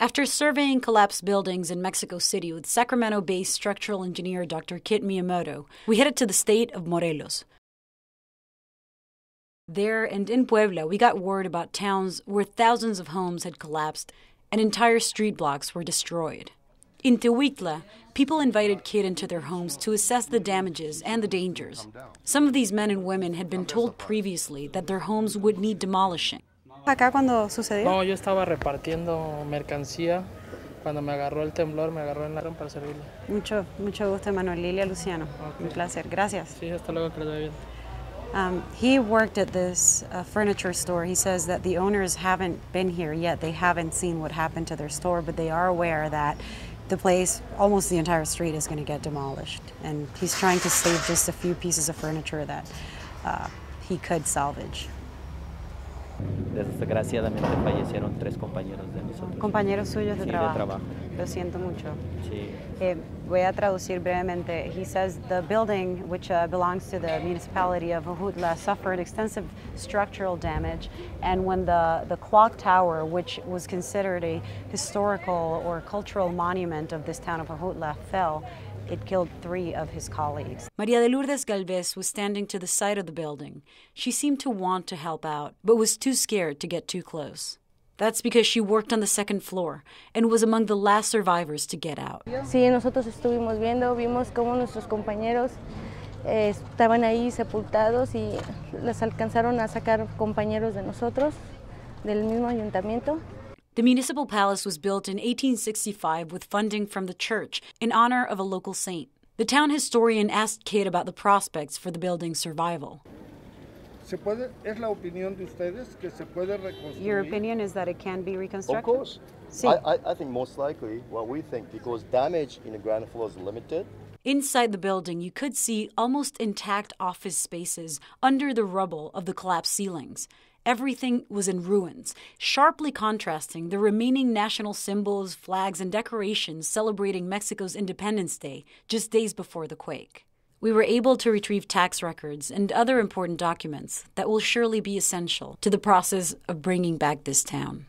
After surveying collapsed buildings in Mexico City with Sacramento based structural engineer Dr. Kit Miyamoto, we headed to the state of Morelos. There and in Puebla, we got word about towns where thousands of homes had collapsed and entire street blocks were destroyed. In Tehuitla, people invited Kid into their homes to assess the damages and the dangers. Some of these men and women had been told previously that their homes would need demolishing acá cuando sucedió? No, yo estaba repartiendo mercancía cuando me agarró el temblor, me agarró en la para servirle. Mucho, mucho gusto, Lilia Luciano. Okay. Un placer, gracias. Sí, hasta luego, que bien. Um, he worked at this uh, furniture store. He says that the owners haven't been here yet. They haven't seen what happened to their store, but they are aware that the place, almost the entire street, is going to get demolished. And he's trying to save just a few pieces of furniture that uh, he could salvage desgraciadamente fallecieron tres compañeros de nosotros. Compañeros suyos de, sí, trabajo. de trabajo. Lo siento mucho. Sí. Eh, voy a traducir brevemente. He says the building, which uh, belongs to the municipality of Uhudla, suffered extensive structural damage, and when the the clock tower, which was considered a historical or cultural monument of this town of Uhudla, fell, it killed three of his colleagues. Maria de Lourdes Galvez was standing to the side of the building. She seemed to want to help out, but was too scared to get too close. That's because she worked on the second floor and was among the last survivors to get out. Sí, nosotros estuvimos viendo, vimos cómo nuestros compañeros eh, estaban ahí sepultados y las alcanzaron a sacar compañeros de nosotros del mismo ayuntamiento. The municipal palace was built in 1865 with funding from the church in honor of a local saint. The town historian asked Kidd about the prospects for the building's survival. Your opinion is that it can be reconstructed? Of course. Sí. I, I, think most likely what we think because damage in the ground floor is limited. Inside the building, you could see almost intact office spaces under the rubble of the collapsed ceilings. Everything was in ruins, sharply contrasting the remaining national symbols, flags, and decorations celebrating Mexico's Independence Day just days before the quake. We were able to retrieve tax records and other important documents that will surely be essential to the process of bringing back this town.